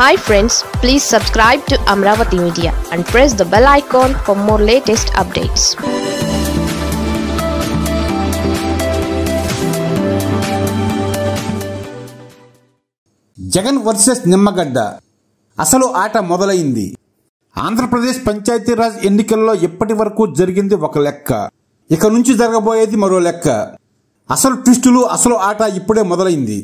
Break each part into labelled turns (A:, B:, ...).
A: hi friends please subscribe to Amaravati media and press the bell icon for more latest updates Jagan versus Nimmagadda అసలు ఆట మొదలైంది ఆంధ్రప్రదేశ్ పంచాయతీరాజ్ ఎన్నికల్లో ఇప్పటి వరకు జరిగింది ఒక లెక్క ఇక నుంచి జరగబోయేది మరో లెక్క అసలు ట్విస్టులు అసలు ఆట ఇప్పుడే మొదలైంది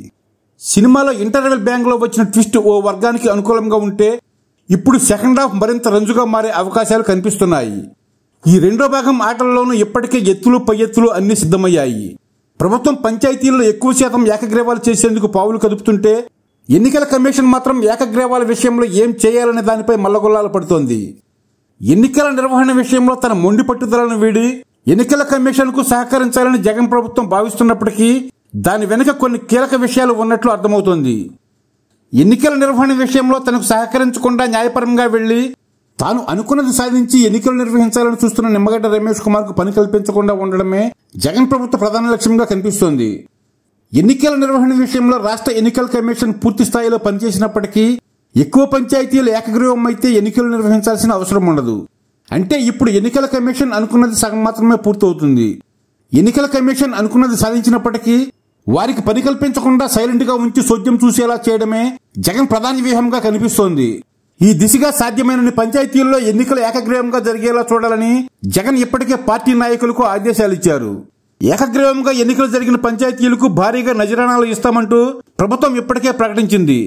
A: సినిమాలో ఇంటర్వెల్ బ్యాంక్లో వచ్చిన ట్విస్ట్ ఓ వర్గానికి అనుకూలంగా ఉంటే ఇప్పుడు సెకండ్ హాఫ్ మరింత రంజుగా మారే అవకాశాలు కనిపిస్తున్నాయి ఈ రెండో భాగం ఆటల్లోనూ ఇప్పటికే ఎత్తులు పై ఎత్తులు అన్ని సిద్ధమయ్యాయి ప్రభుత్వం పంచాయతీల్లో ఎక్కువ శాతం ఏకగ్రీవాలు చేసేందుకు పావులు కదుపుతుంటే ఎన్నికల కమిషన్ మాత్రం ఏకగ్రీవాల విషయంలో ఏం చేయాలనే దానిపై మల్లగొల్లాలు పడుతోంది ఎన్నికల నిర్వహణ విషయంలో తన మొండి పట్టుదలను వీడి ఎన్నికల కమిషన్కు సహకరించాలని జగన్ ప్రభుత్వం భావిస్తున్నప్పటికీ దాని వెనుక కొన్ని కీలక విషయాలు ఉన్నట్లు అర్థమవుతోంది ఎన్నికల నిర్వహణ విషయంలో తనకు సహకరించకుండా న్యాయపరంగా వెళ్లి తాను అనుకున్నది సాధించి ఎన్నికలు నిర్వహించాలని చూస్తున్న నిమ్మగడ్డ రమేష్ కుమార్కు పని కల్పించకుండా ఉండడమే జగన్ ప్రభుత్వ ప్రధాన లక్ష్యంగా కనిపిస్తోంది ఎన్నికల నిర్వహణ విషయంలో రాష్ట్ర ఎన్నికల కమిషన్ పూర్తి స్థాయిలో పనిచేసినప్పటికీ ఎక్కువ పంచాయతీలు ఏకగ్రీవం అయితే ఎన్నికలు నిర్వహించాల్సిన అవసరం ఉండదు అంటే ఇప్పుడు ఎన్నికల కమిషన్ అనుకున్నది సగం మాత్రమే పూర్తవుతుంది ఎన్నికల కమిషన్ అనుకున్నది సాధించినప్పటికీ వారికి పని కల్పించకుండా సైలెంట్గా ఉంచి సోద్యం చూసేలా చేయడమే జగన్ ప్రధాన వ్యూహంగా కనిపిస్తోంది ఈ దిశగా సాధ్యమైన పంచాయతీల్లో ఎన్నికలు ఏకగ్రీవంగా జరిగేలా చూడాలని జగన్ ఇప్పటికే పార్టీ నాయకులకు ఆదేశాలు ఇచ్చారు ఏకగ్రీవంగా ఎన్నికలు జరిగిన పంచాయతీలకు భారీగా నజరానాలు ఇస్తామంటూ ప్రభుత్వం ఇప్పటికే ప్రకటించింది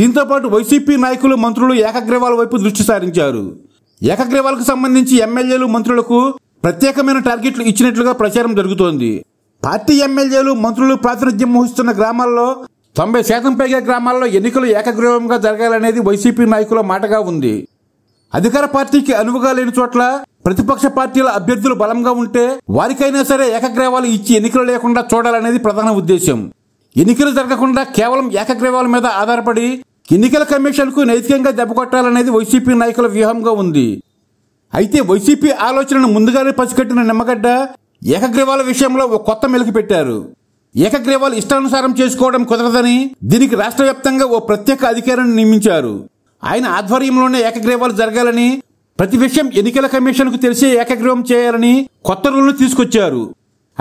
A: దీంతో పాటు వైసీపీ నాయకులు మంత్రులు ఏకగ్రీవాల వైపు దృష్టి సారించారు ఏకగ్రీవాలకు సంబంధించి ఎమ్మెల్యేలు మంత్రులకు ప్రత్యేకమైన టార్గెట్లు ఇచ్చినట్లుగా ప్రచారం జరుగుతోంది పార్టీ ఎమ్మెల్యేలు మంత్రులు ప్రాతినిధ్యం వహిస్తున్న గ్రామాల్లో తొంభై శాతం పైగా గ్రామాల్లో ఎన్నికలు ఏకగ్రీవంగా జరగాలనేది వైసీపీ నాయకుల మాటగా ఉంది అధికార పార్టీకి అనువుగా లేని చోట్ల ప్రతిపక్ష పార్టీల అభ్యర్థులు బలంగా ఉంటే వారికైనా సరే ఏకగ్రీవాలు ఇచ్చి ఎన్నికలు లేకుండా చూడాలనేది ప్రధాన ఉద్దేశం ఎన్నికలు జరగకుండా కేవలం ఏకగ్రీవాల మీద ఆధారపడి ఎన్నికల కమిషన్కు నైతికంగా దెబ్బకొట్టాలనేది వైసీపీ నాయకుల వ్యూహంగా ఉంది అయితే వైసీపీ ఆలోచనను ముందుగానే పసిగట్టిన నిమ్మగడ్డ ఏకగ్రీవాల విషయంలో ఓ కొత్త మెలుగు పెట్టారు ఏకగ్రీవాలు ఇష్టానుసారం చేసుకోవడం కుదరదని దీనికి రాష్ట్ర వ్యాప్తంగా ఓ ప్రత్యేక అధికారిని నియమించారు ఆయన ఆధ్వర్యంలోనే ఏకగ్రీవాలు జరగాలని ప్రతి విషయం ఎన్నికల కమిషన్కు తెలిసే ఏకగ్రీవం చేయాలని కొత్త రూల్ను తీసుకొచ్చారు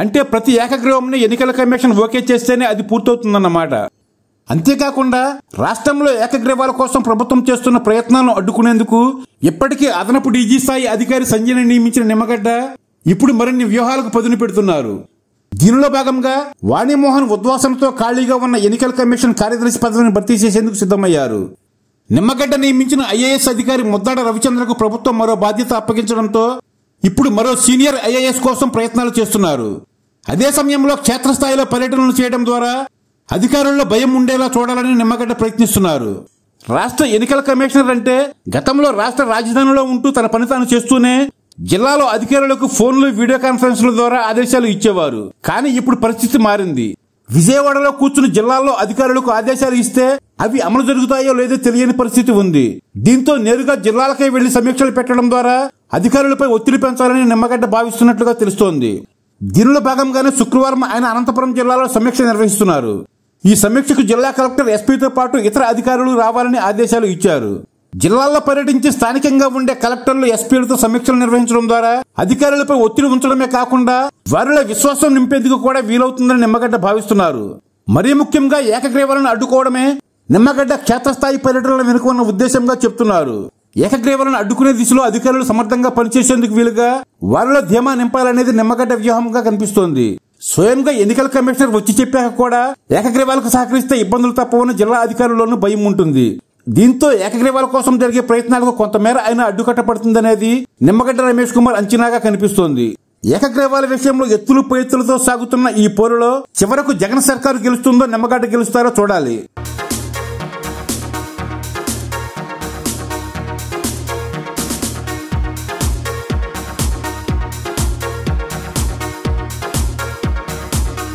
A: అంటే ప్రతి ఏకగ్రీవంని ఎన్నికల కమిషన్ ఓకే చేస్తేనే అది పూర్తవుతుందన్నమాట అంతేకాకుండా రాష్ట్రంలో ఏకగ్రీవాల కోసం ప్రభుత్వం చేస్తున్న ప్రయత్నాలను అడ్డుకునేందుకు ఇప్పటికే అదనపు డీజీ స్థాయి అధికారి సంజయ్ని నియమించిన నిమ్మగడ్డ ఇప్పుడు మరిన్ని వ్యూహాలకు పదును పెడుతున్నారు దీనిలో భాగంగా వాణిమోహన్ ఉద్వాసనతో ఖాళీగా ఉన్న ఎన్నికల కమిషన్ కార్యదర్శి పదవిని భర్తీ చేసేందుకు సిద్ధమయ్యారు నిమ్మగడ్డ నియమించిన ఐఏఎస్ అధికారి ముద్దాడ రవిచంద్రకు ప్రభుత్వం మరో బాధ్యత అప్పగించడంతో ఇప్పుడు మరో సీనియర్ ఐఏఎస్ కోసం ప్రయత్నాలు చేస్తున్నారు అదే సమయంలో క్షేత్రస్థాయిలో పర్యటనలు చేయడం ద్వారా అధికారుల్లో భయం ఉండేలా చూడాలని నిమ్మగడ్డ ప్రయత్నిస్తున్నారు రాష్ట్ర ఎన్నికల కమిషనర్ అంటే గతంలో రాష్ట్ర రాజధానిలో ఉంటూ తన పని తాను చేస్తూనే జిల్లాలో అధికారులకు ఫోన్లు వీడియో కాన్ఫరెన్స్ల ద్వారా ఆదేశాలు ఇచ్చేవారు కానీ ఇప్పుడు పరిస్థితి మారింది విజయవాడలో కూర్చుని జిల్లాల్లో అధికారులకు ఆదేశాలు ఇస్తే అవి అమలు జరుగుతాయో లేదో తెలియని పరిస్థితి ఉంది దీంతో నేరుగా జిల్లాలకే వెళ్లి సమీక్షలు పెట్టడం ద్వారా అధికారులపై ఒత్తిడి పెంచాలని నిమ్మగడ్డ భావిస్తున్నట్లుగా తెలుస్తోంది దీనిలో భాగంగానే శుక్రవారం ఆయన అనంతపురం జిల్లాలో సమీక్ష నిర్వహిస్తున్నారు ఈ సమీక్షకు జిల్లా కలెక్టర్ ఎస్పీతో పాటు ఇతర అధికారులు రావాలని ఆదేశాలు ఇచ్చారు జిల్లాల్లో పర్యటించి స్థానికంగా ఉండే కలెక్టర్లు ఎస్పీలతో సమీక్షలు నిర్వహించడం ద్వారా అధికారులపై ఒత్తిడి ఉంచడమే కాకుండా వారిలో విశ్వాసం నింపేందుకు కూడా వీలవుతుందని నిమ్మగడ్డ భావిస్తున్నారు మరీ ముఖ్యంగా ఏకగ్రీవాలను అడ్డుకోవడమే నిమ్మగడ్డ క్షేత్రస్థాయి పర్యటనల వెనుక ఉన్న ఉద్దేశంగా చెప్తున్నారు ఏకగ్రీవాలను అడ్డుకునే దిశలో అధికారులు సమర్థంగా పనిచేసేందుకు వీలుగా వారిలో ధీమా నింపాలనేది నిమ్మగడ్డ వ్యూహంగా కనిపిస్తోంది స్వయంగా ఎన్నికల కమిషనర్ వచ్చి చెప్పాక కూడా ఏకగ్రీవాలకు సహకరిస్తే ఇబ్బందులు తప్పవని జిల్లా అధికారుల్లోనూ భయం ఉంటుంది దీంతో ఏకగ్రీవాల కోసం జరిగే ప్రయత్నాలకు కొంతమేర అయినా అడ్డుకట్టపడుతుందనేది నిమ్మగడ్డ రమేష్ కుమార్ అంచనాగా కనిపిస్తోంది ఏకగ్రీవాల విషయంలో ఎత్తులు పైతులతో సాగుతున్న ఈ పోరులో చివరకు జగన్ సర్కారు గెలుస్తుందో నిమ్మగడ్డ గెలుస్తారో చూడాలి